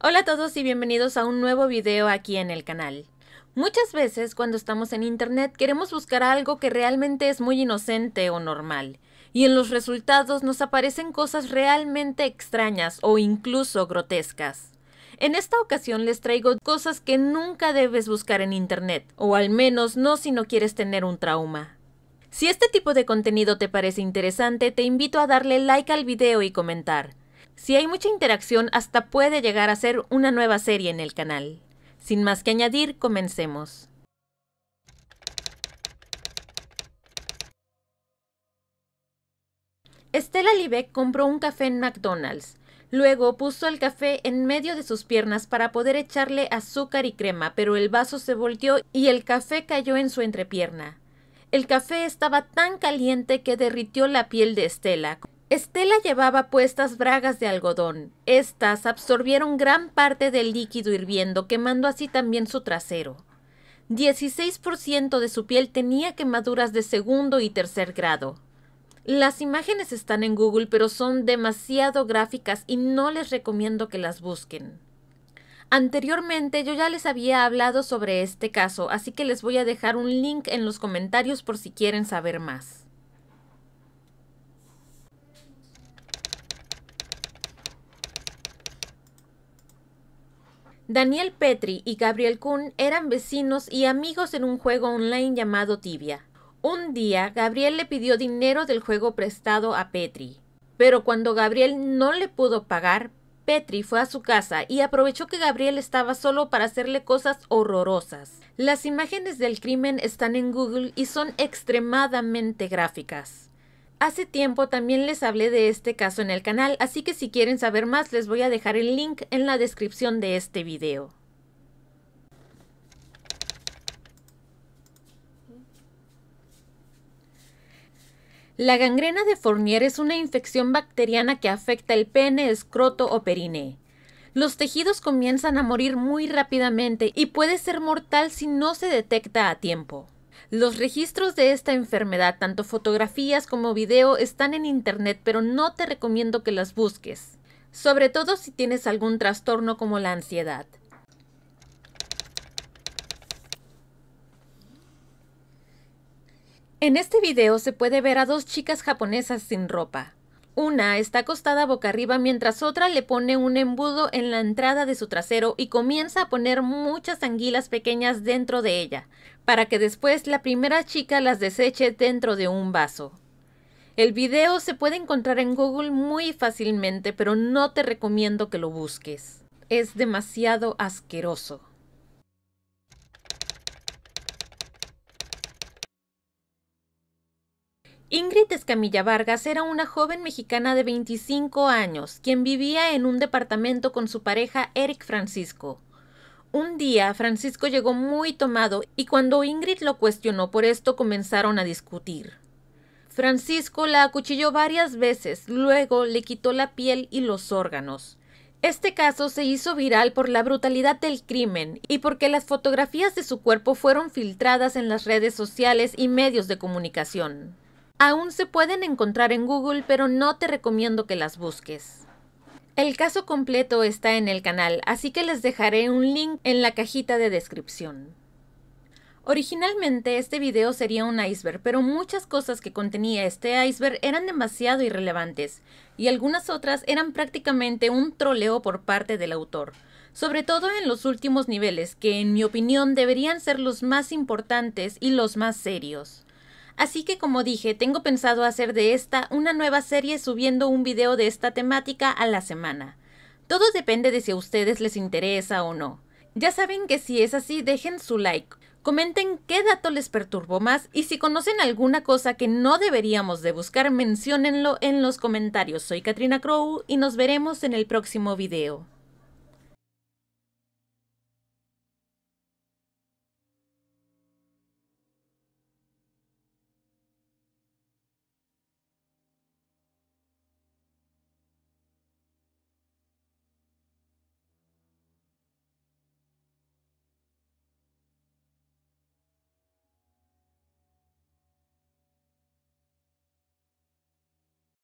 Hola a todos y bienvenidos a un nuevo video aquí en el canal. Muchas veces cuando estamos en internet queremos buscar algo que realmente es muy inocente o normal, y en los resultados nos aparecen cosas realmente extrañas o incluso grotescas. En esta ocasión les traigo cosas que nunca debes buscar en internet, o al menos no si no quieres tener un trauma. Si este tipo de contenido te parece interesante, te invito a darle like al video y comentar. Si hay mucha interacción, hasta puede llegar a ser una nueva serie en el canal. Sin más que añadir, comencemos. Estela Liebeck compró un café en McDonald's. Luego puso el café en medio de sus piernas para poder echarle azúcar y crema, pero el vaso se volteó y el café cayó en su entrepierna. El café estaba tan caliente que derritió la piel de Estela, Estela llevaba puestas bragas de algodón. Estas absorbieron gran parte del líquido hirviendo, quemando así también su trasero. 16% de su piel tenía quemaduras de segundo y tercer grado. Las imágenes están en Google, pero son demasiado gráficas y no les recomiendo que las busquen. Anteriormente yo ya les había hablado sobre este caso, así que les voy a dejar un link en los comentarios por si quieren saber más. Daniel Petri y Gabriel Kuhn eran vecinos y amigos en un juego online llamado Tibia. Un día, Gabriel le pidió dinero del juego prestado a Petri, pero cuando Gabriel no le pudo pagar, Petri fue a su casa y aprovechó que Gabriel estaba solo para hacerle cosas horrorosas. Las imágenes del crimen están en Google y son extremadamente gráficas. Hace tiempo también les hablé de este caso en el canal, así que si quieren saber más les voy a dejar el link en la descripción de este video. La gangrena de Fournier es una infección bacteriana que afecta el pene, escroto o perine. Los tejidos comienzan a morir muy rápidamente y puede ser mortal si no se detecta a tiempo. Los registros de esta enfermedad, tanto fotografías como video, están en Internet, pero no te recomiendo que las busques, sobre todo si tienes algún trastorno como la ansiedad. En este video se puede ver a dos chicas japonesas sin ropa. Una está acostada boca arriba mientras otra le pone un embudo en la entrada de su trasero y comienza a poner muchas anguilas pequeñas dentro de ella, para que después la primera chica las deseche dentro de un vaso. El video se puede encontrar en Google muy fácilmente, pero no te recomiendo que lo busques. Es demasiado asqueroso. Ingrid Escamilla Vargas era una joven mexicana de 25 años, quien vivía en un departamento con su pareja Eric Francisco. Un día, Francisco llegó muy tomado y cuando Ingrid lo cuestionó por esto comenzaron a discutir. Francisco la acuchilló varias veces, luego le quitó la piel y los órganos. Este caso se hizo viral por la brutalidad del crimen y porque las fotografías de su cuerpo fueron filtradas en las redes sociales y medios de comunicación. Aún se pueden encontrar en Google, pero no te recomiendo que las busques. El caso completo está en el canal, así que les dejaré un link en la cajita de descripción. Originalmente este video sería un iceberg, pero muchas cosas que contenía este iceberg eran demasiado irrelevantes y algunas otras eran prácticamente un troleo por parte del autor, sobre todo en los últimos niveles que en mi opinión deberían ser los más importantes y los más serios. Así que como dije, tengo pensado hacer de esta una nueva serie subiendo un video de esta temática a la semana. Todo depende de si a ustedes les interesa o no. Ya saben que si es así, dejen su like, comenten qué dato les perturbó más y si conocen alguna cosa que no deberíamos de buscar, menciónenlo en los comentarios. Soy Katrina Crow y nos veremos en el próximo video.